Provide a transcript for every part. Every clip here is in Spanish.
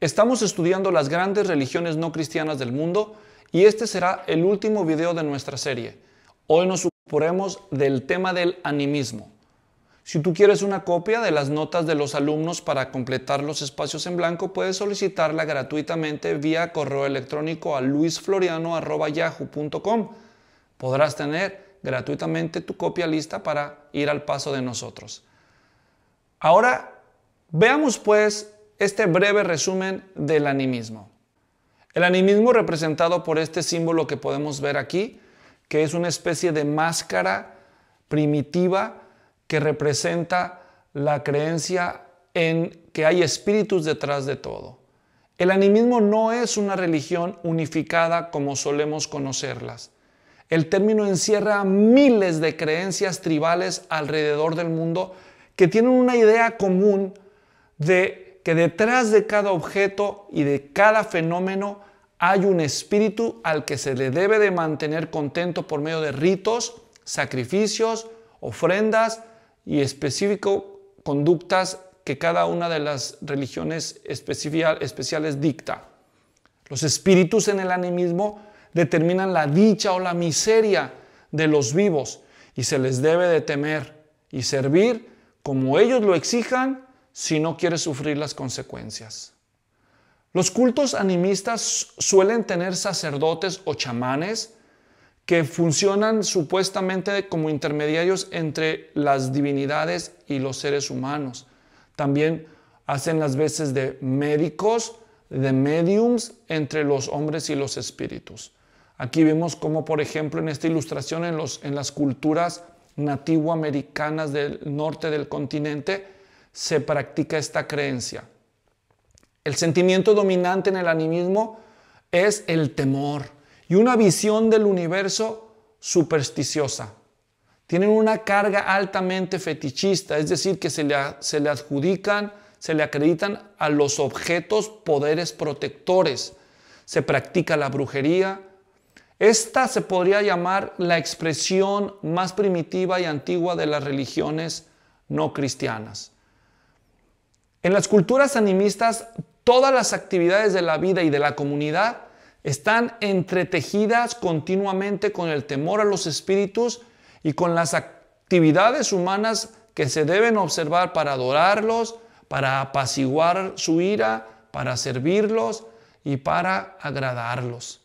Estamos estudiando las grandes religiones no cristianas del mundo y este será el último video de nuestra serie. Hoy nos ocuparemos del tema del animismo. Si tú quieres una copia de las notas de los alumnos para completar los espacios en blanco, puedes solicitarla gratuitamente vía correo electrónico a luisfloriano.yahoo.com. Podrás tener gratuitamente tu copia lista para ir al paso de nosotros. Ahora, veamos pues este breve resumen del animismo. El animismo representado por este símbolo que podemos ver aquí, que es una especie de máscara primitiva que representa la creencia en que hay espíritus detrás de todo. El animismo no es una religión unificada como solemos conocerlas. El término encierra miles de creencias tribales alrededor del mundo que tienen una idea común de que detrás de cada objeto y de cada fenómeno hay un espíritu al que se le debe de mantener contento por medio de ritos, sacrificios, ofrendas y específico conductas que cada una de las religiones especiales dicta. Los espíritus en el animismo determinan la dicha o la miseria de los vivos y se les debe de temer y servir como ellos lo exijan si no quiere sufrir las consecuencias. Los cultos animistas suelen tener sacerdotes o chamanes que funcionan supuestamente como intermediarios entre las divinidades y los seres humanos. También hacen las veces de médicos, de mediums entre los hombres y los espíritus. Aquí vemos como, por ejemplo, en esta ilustración en, en las culturas nativoamericanas del norte del continente, se practica esta creencia. El sentimiento dominante en el animismo es el temor y una visión del universo supersticiosa. Tienen una carga altamente fetichista, es decir, que se le, se le adjudican, se le acreditan a los objetos poderes protectores. Se practica la brujería, esta se podría llamar la expresión más primitiva y antigua de las religiones no cristianas. En las culturas animistas, todas las actividades de la vida y de la comunidad están entretejidas continuamente con el temor a los espíritus y con las actividades humanas que se deben observar para adorarlos, para apaciguar su ira, para servirlos y para agradarlos.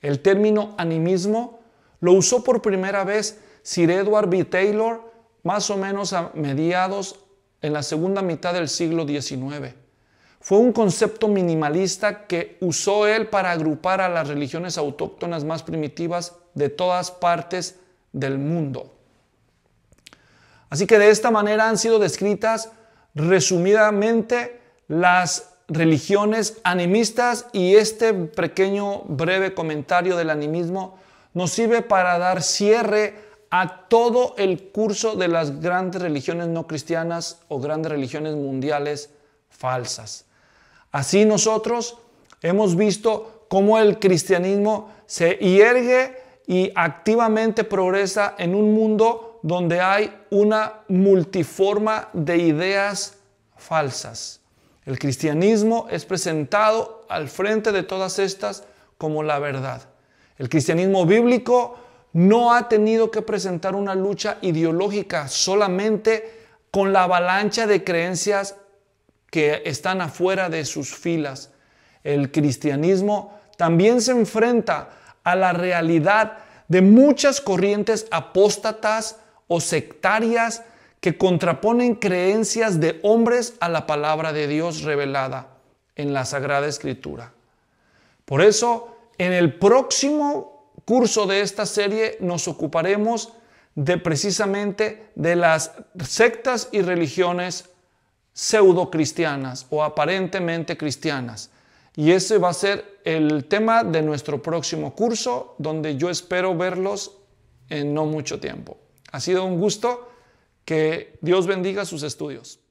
El término animismo lo usó por primera vez Sir Edward B. Taylor más o menos a mediados en la segunda mitad del siglo XIX. Fue un concepto minimalista que usó él para agrupar a las religiones autóctonas más primitivas de todas partes del mundo. Así que de esta manera han sido descritas resumidamente las religiones animistas y este pequeño breve comentario del animismo nos sirve para dar cierre a todo el curso de las grandes religiones no cristianas o grandes religiones mundiales falsas. Así nosotros hemos visto cómo el cristianismo se hiergue y activamente progresa en un mundo donde hay una multiforma de ideas falsas. El cristianismo es presentado al frente de todas estas como la verdad. El cristianismo bíblico no ha tenido que presentar una lucha ideológica solamente con la avalancha de creencias que están afuera de sus filas. El cristianismo también se enfrenta a la realidad de muchas corrientes apóstatas o sectarias que contraponen creencias de hombres a la palabra de Dios revelada en la Sagrada Escritura. Por eso, en el próximo curso de esta serie nos ocuparemos de precisamente de las sectas y religiones cristianas o aparentemente cristianas. Y ese va a ser el tema de nuestro próximo curso, donde yo espero verlos en no mucho tiempo. Ha sido un gusto. Que Dios bendiga sus estudios.